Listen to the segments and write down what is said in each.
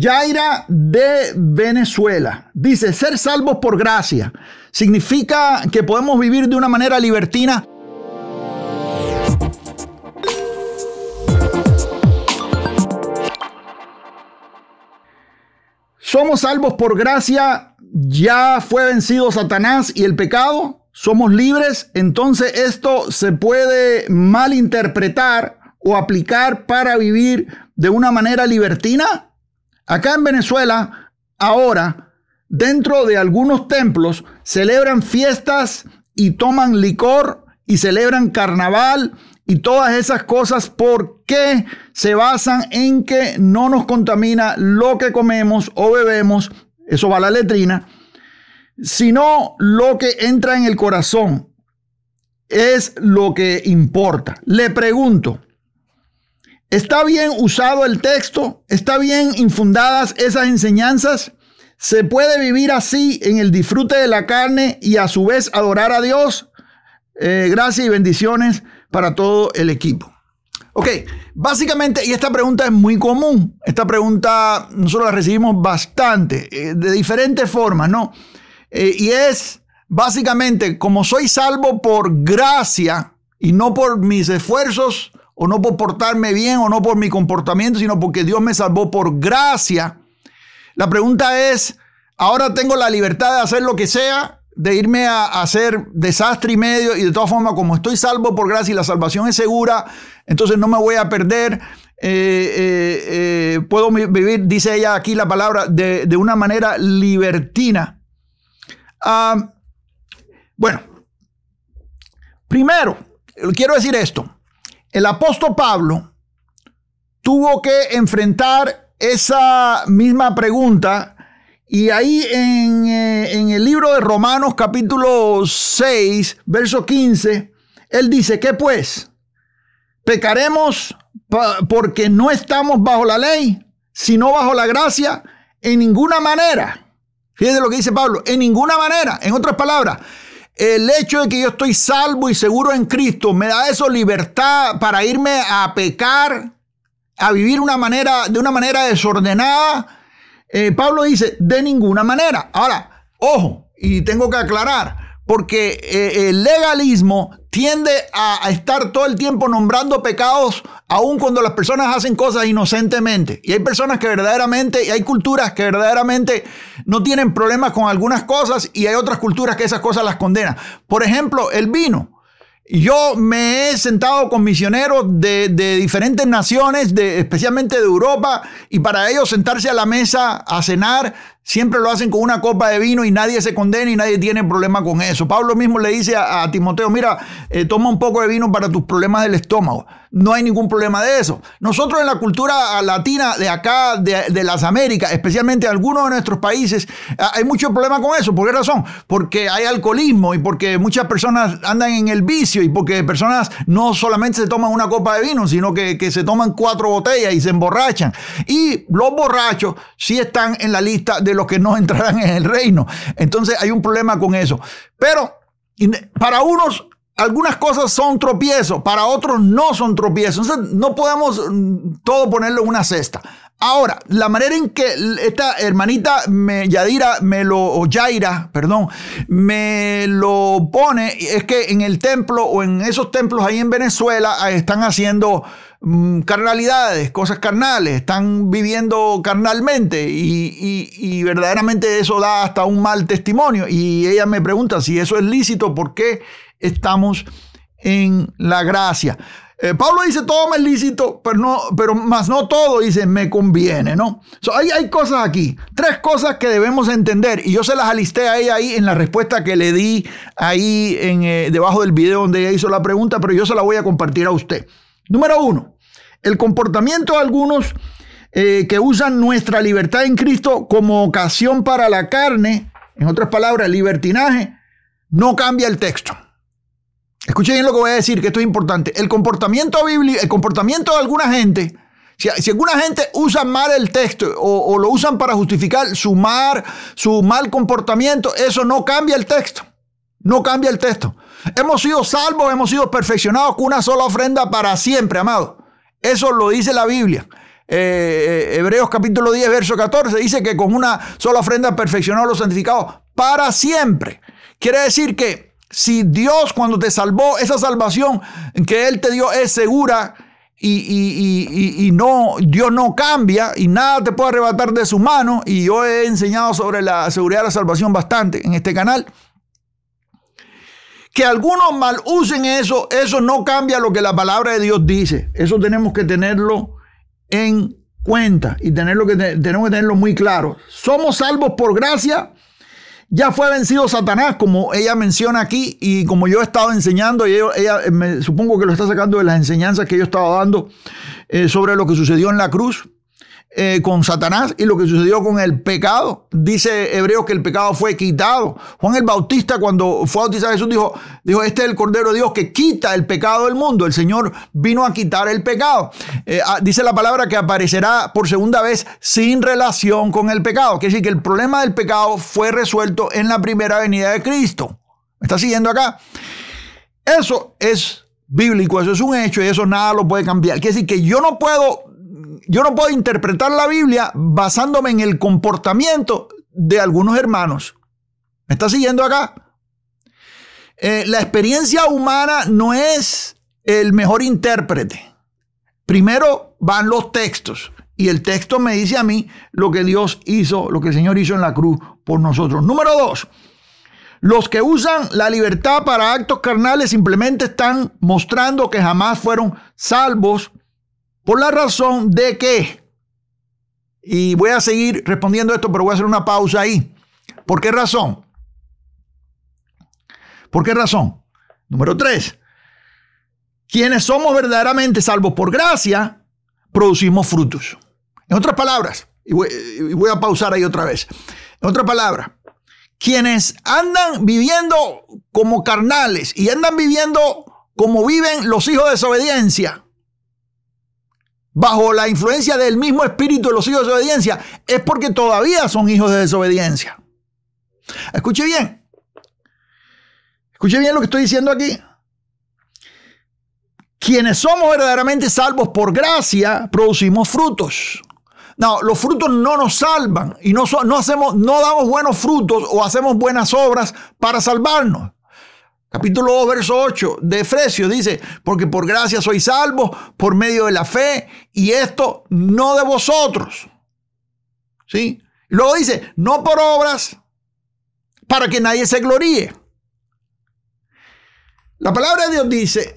Yaira de Venezuela dice, ser salvos por gracia significa que podemos vivir de una manera libertina. Somos salvos por gracia, ya fue vencido Satanás y el pecado, somos libres, entonces esto se puede malinterpretar o aplicar para vivir de una manera libertina. Acá en Venezuela, ahora, dentro de algunos templos, celebran fiestas y toman licor y celebran carnaval y todas esas cosas porque se basan en que no nos contamina lo que comemos o bebemos, eso va a la letrina, sino lo que entra en el corazón es lo que importa. Le pregunto, ¿Está bien usado el texto? ¿Está bien infundadas esas enseñanzas? ¿Se puede vivir así en el disfrute de la carne y a su vez adorar a Dios? Eh, gracias y bendiciones para todo el equipo. Ok, básicamente, y esta pregunta es muy común, esta pregunta nosotros la recibimos bastante, eh, de diferentes formas, ¿no? Eh, y es básicamente, como soy salvo por gracia y no por mis esfuerzos, o no por portarme bien, o no por mi comportamiento, sino porque Dios me salvó por gracia. La pregunta es, ahora tengo la libertad de hacer lo que sea, de irme a, hacer desastre y medio, y de todas formas, como estoy salvo por gracia y la salvación es segura, entonces no me voy a perder. Eh, eh, eh, puedo vivir, dice ella aquí la palabra, de, una manera libertina. Ah, bueno, primero, quiero decir esto el apóstol Pablo tuvo que enfrentar esa misma pregunta y ahí en, eh, el libro de Romanos capítulo 6, verso 15, él dice, ¿qué pues? ¿Pecaremos porque no estamos bajo la ley, sino bajo la gracia? En ninguna manera. Fíjense lo que dice Pablo, en ninguna manera. En otras palabras, el hecho de que yo estoy salvo y seguro en Cristo me da eso libertad para irme a pecar, a vivir una manera, de una manera desordenada. Eh, Pablo dice, de ninguna manera. Ahora, ojo, y tengo que aclarar, porque eh, el legalismo tiende a, estar todo el tiempo nombrando pecados, aun cuando las personas hacen cosas inocentemente. Y hay personas que verdaderamente, y hay culturas que verdaderamente no tienen problemas con algunas cosas y hay otras culturas que esas cosas las condenan. Por ejemplo, el vino. Yo me he sentado con misioneros de, diferentes naciones, de, especialmente de Europa, y para ellos sentarse a la mesa a cenar Siempre lo hacen con una copa de vino y nadie se condena y nadie tiene problema con eso. Pablo mismo le dice a, Timoteo, mira, eh, toma un poco de vino para tus problemas del estómago. No hay ningún problema de eso. Nosotros en la cultura latina de acá, de, las Américas, especialmente en algunos de nuestros países, hay mucho problema con eso. ¿Por qué razón? Porque hay alcoholismo y porque muchas personas andan en el vicio y porque personas no solamente se toman una copa de vino, sino que, se toman cuatro botellas y se emborrachan. Y los borrachos sí están en la lista de los que no entrarán en el reino. Entonces hay un problema con eso. Pero para unos algunas cosas son tropiezos, para otros no son tropiezos. Entonces, no podemos mm, todo ponerlo en una cesta. Ahora, la manera en que esta hermanita me, Yadira me lo, perdón, me lo pone es que en el templo o en esos templos ahí en Venezuela están haciendo Mm, carnalidades, cosas carnales, están viviendo carnalmente y, verdaderamente eso da hasta un mal testimonio. Y ella me pregunta si eso es lícito, porque estamos en la gracia? Eh, Pablo dice, todo es lícito, pero, no, pero más no todo, dice, me conviene, ¿no? hay, cosas aquí, tres cosas que debemos entender, y yo se las alisté a ella ahí en la respuesta que le di ahí en, eh, debajo del video donde ella hizo la pregunta, pero yo se la voy a compartir a usted. Número uno, el comportamiento de algunos eh, que usan nuestra libertad en Cristo como ocasión para la carne, en otras palabras, libertinaje, no cambia el texto. Escuchen bien lo que voy a decir, que esto es importante. El comportamiento bíblico, el comportamiento de alguna gente, si, alguna gente usa mal el texto o, lo usan para justificar su mal comportamiento, eso no cambia el texto. No cambia el texto. Hemos sido salvos, hemos sido perfeccionados con una sola ofrenda para siempre, amado. Eso lo dice la Biblia. Eh, eh, Hebreos capítulo 10, verso 14, dice que con una sola ofrenda perfeccionó los santificados para siempre. Quiere decir que si Dios cuando te salvó, esa salvación que Él te dio es segura y, no, Dios no cambia y nada te puede arrebatar de su mano, y yo he enseñado sobre la seguridad de la salvación bastante en este canal, que algunos mal usen eso, eso no cambia lo que la palabra de Dios dice. Eso tenemos que tenerlo en cuenta y tenerlo que, tenemos que tenerlo muy claro. Somos salvos por gracia. Ya fue vencido Satanás, como ella menciona aquí y como yo he estado enseñando, y ella, me, supongo que lo está sacando de las enseñanzas que yo estaba dando eh, sobre lo que sucedió en la cruz. Eh, con Satanás y lo que sucedió con el pecado. Dice Hebreos que el pecado fue quitado. Juan el Bautista cuando fue a bautizar a Jesús dijo, dijo, este es el Cordero de Dios que quita el pecado del mundo. El Señor vino a quitar el pecado. Eh, ah, dice la palabra que aparecerá por segunda vez sin relación con el pecado. Quiere decir que el problema del pecado fue resuelto en la primera venida de Cristo. ¿Me está siguiendo acá? Eso es bíblico, eso es un hecho y eso nada lo puede cambiar. Quiere decir que yo no puedo yo no puedo interpretar la Biblia basándome en el comportamiento de algunos hermanos. ¿Me está siguiendo acá? Eh, la experiencia humana no es el mejor intérprete. Primero van los textos y el texto me dice a mí lo que Dios hizo, lo que el Señor hizo en la cruz por nosotros. Número dos, los que usan la libertad para actos carnales simplemente están mostrando que jamás fueron salvos por la razón de que, y voy a seguir respondiendo esto, pero voy a hacer una pausa ahí. ¿Por qué razón? ¿Por qué razón? Número tres, quienes somos verdaderamente salvos por gracia, producimos frutos. En otras palabras, y voy, a pausar ahí otra vez. En otras palabras, quienes andan viviendo como carnales y andan viviendo como viven los hijos de desobediencia, bajo la influencia del mismo espíritu de los hijos de desobediencia, es porque todavía son hijos de desobediencia. Escuche bien. Escuche bien lo que estoy diciendo aquí. Quienes somos verdaderamente salvos por gracia, producimos frutos. No, los frutos no nos salvan y no, no, hacemos, no damos buenos frutos o hacemos buenas obras para salvarnos. Capítulo 2, verso 8 de Efesios dice, porque por gracia sois salvos por medio de la fe y esto no de vosotros. ¿Sí? Luego dice, no por obras para que nadie se gloríe. La palabra de Dios dice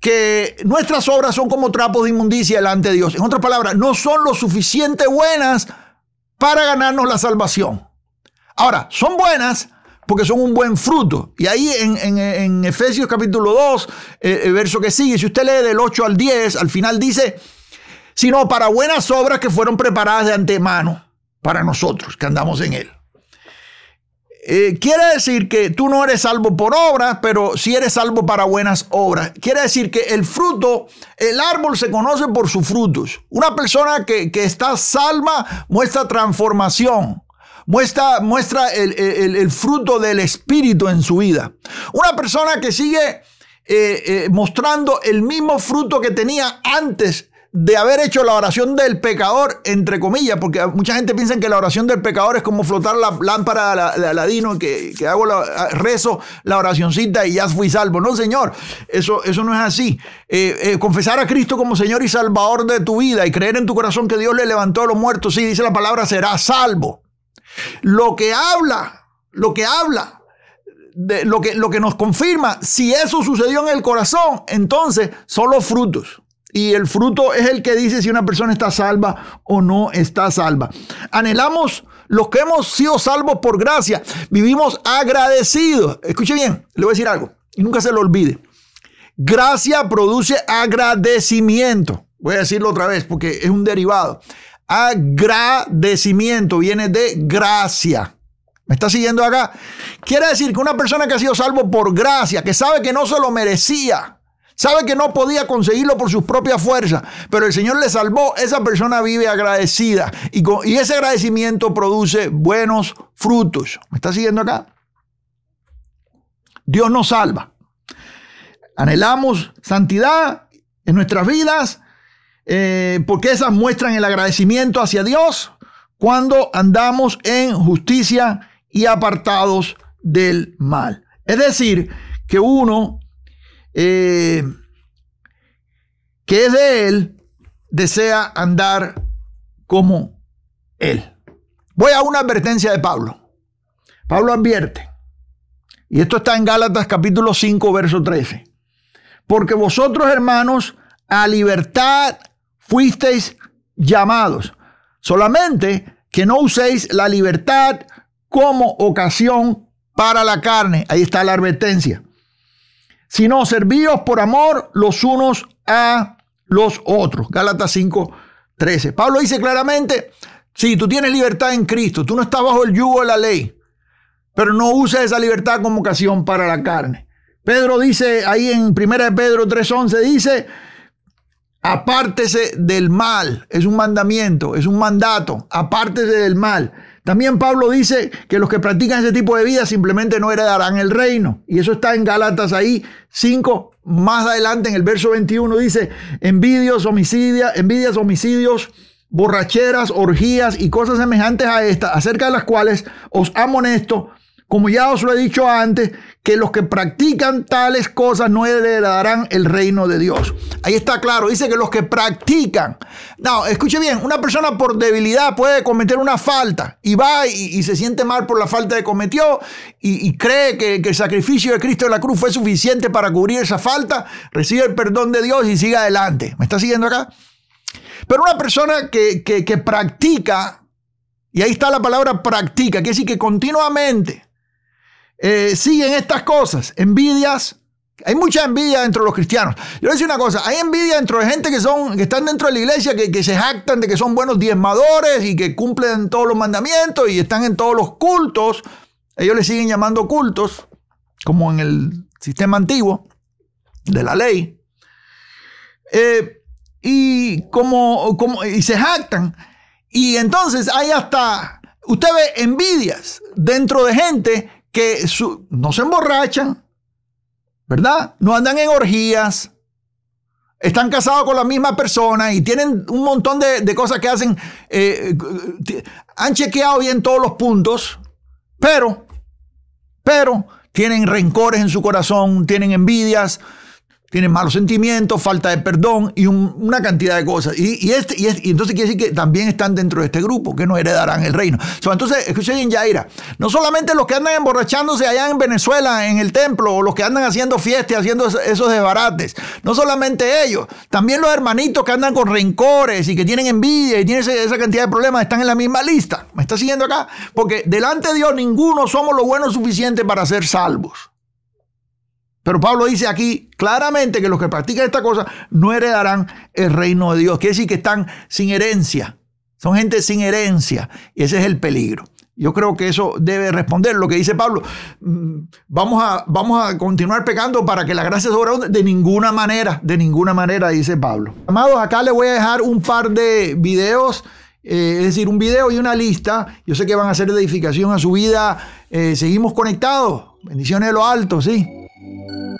que nuestras obras son como trapos de inmundicia delante de Dios. En otras palabras, no son lo suficiente buenas para ganarnos la salvación. Ahora, son buenas, porque son un buen fruto. Y ahí en, Efesios capítulo 2, eh, el verso que sigue, si usted lee del 8 al 10, al final dice, sino para buenas obras que fueron preparadas de antemano para nosotros que andamos en él. Eh, quiere decir que tú no eres salvo por obras, pero si eres salvo para buenas obras. Quiere decir que el fruto, el árbol se conoce por sus frutos. Una persona que, que está salva muestra transformación muestra, muestra el, fruto del Espíritu en su vida. Una persona que sigue eh, eh, mostrando el mismo fruto que tenía antes de haber hecho la oración del pecador, entre comillas, porque mucha gente piensa que la oración del pecador es como flotar la lámpara de, Aladino, que, que hago la, rezo la oracioncita y ya fui salvo. No, Señor, eso, eso no es así. Eh, confesar a Cristo como Señor y Salvador de tu vida y creer en tu corazón que Dios le levantó a los muertos, sí, dice la palabra, será salvo. Lo que habla, lo que habla, de, lo, que, lo que nos confirma, si eso sucedió en el corazón, entonces son los frutos. Y el fruto es el que dice si una persona está salva o no está salva. Anhelamos los que hemos sido salvos por gracia. Vivimos agradecidos. Escuche bien, le voy a decir algo. Y nunca se lo olvide. Gracia produce agradecimiento. Voy a decirlo otra vez porque es un derivado. Agradecimiento viene de gracia. ¿Me está siguiendo acá? Quiere decir que una persona que ha sido salvo por gracia, que sabe que no se lo merecía, sabe que no podía conseguirlo por sus propias fuerzas, pero el Señor le salvó, esa persona vive agradecida y, y ese agradecimiento produce buenos frutos. ¿Me está siguiendo acá? Dios nos salva. Anhelamos santidad en nuestras vidas eh, porque esas muestran el agradecimiento hacia Dios cuando andamos en justicia y apartados del mal. Es decir, que uno eh, que es de Él desea andar como Él. Voy a una advertencia de Pablo. Pablo advierte, y esto está en Gálatas capítulo 5, verso 13, porque vosotros hermanos a libertad fuisteis llamados. Solamente que no uséis la libertad como ocasión para la carne. Ahí está la advertencia. Sino servíos por amor los unos a los otros. Gálatas 5, 13. Pablo dice claramente, si tú tienes libertad en Cristo, tú no estás bajo el yugo de la ley, pero no uses esa libertad como ocasión para la carne. Pedro dice ahí en 1 Pedro 3:11, dice, apártese del mal, es un mandamiento, es un mandato, apártese del mal. También Pablo dice que los que practican ese tipo de vida simplemente no heredarán el reino. Y eso está en Galatas ahí 5, más adelante en el verso 21 dice, envidios, homicidios, envidias, homicidios, borracheras, orgías y cosas semejantes a estas, acerca de las cuales os amonesto como ya os lo he dicho antes, que los que practican tales cosas no heredarán el reino de Dios. Ahí está claro, dice que los que practican. No, escuche bien, una persona por debilidad puede cometer una falta y va y, se siente mal por la falta que cometió y, cree que, el sacrificio de Cristo en la cruz fue suficiente para cubrir esa falta, recibe el perdón de Dios y sigue adelante. ¿Me está siguiendo acá? Pero una persona que, que practica, y ahí está la palabra practica, quiere decir que continuamente eh, siguen estas cosas, envidias. Hay mucha envidia dentro de los cristianos. Yo les digo una cosa, hay envidia dentro de gente que, son, que están dentro de la iglesia, que, que, se jactan de que son buenos diezmadores y que cumplen todos los mandamientos y están en todos los cultos. Ellos le siguen llamando cultos, como en el sistema antiguo de la ley. Eh, y, como, como, y se jactan. Y entonces hay hasta, usted ve envidias dentro de gente que no se emborrachan, ¿verdad? No andan en orgías, están casados con la misma persona y tienen un montón de, cosas que hacen, eh, han chequeado bien todos los puntos, pero, pero tienen rencores en su corazón, tienen envidias, tienen malos sentimientos, falta de perdón y una cantidad de cosas. Este, este, y, entonces quiere decir que también están dentro de este grupo, que no heredarán el reino. entonces, escuchen Yaira, no solamente los que andan emborrachándose allá en Venezuela, en el templo, o los que andan haciendo fiestas, haciendo esos desbarates, no solamente ellos, también los hermanitos que andan con rencores y que tienen envidia y tienen esa cantidad de problemas, están en la misma lista. ¿Me está siguiendo acá? Porque delante de Dios ninguno somos lo bueno suficiente para ser salvos. Pero Pablo dice aquí claramente que los que practican esta cosa no heredarán el reino de Dios. Quiere decir que están sin herencia. Son gente sin herencia. Y ese es el peligro. Yo creo que eso debe responder lo que dice Pablo. Mm, vamos a, vamos a continuar pecando para que la gracia sobra de ninguna manera, de ninguna manera, dice Pablo. Amados, acá les voy a dejar un par de videos. Eh, es decir, un video y una lista. Yo sé que van a hacer edificación a su vida. Eh, seguimos conectados. Bendiciones de lo alto, sí. Música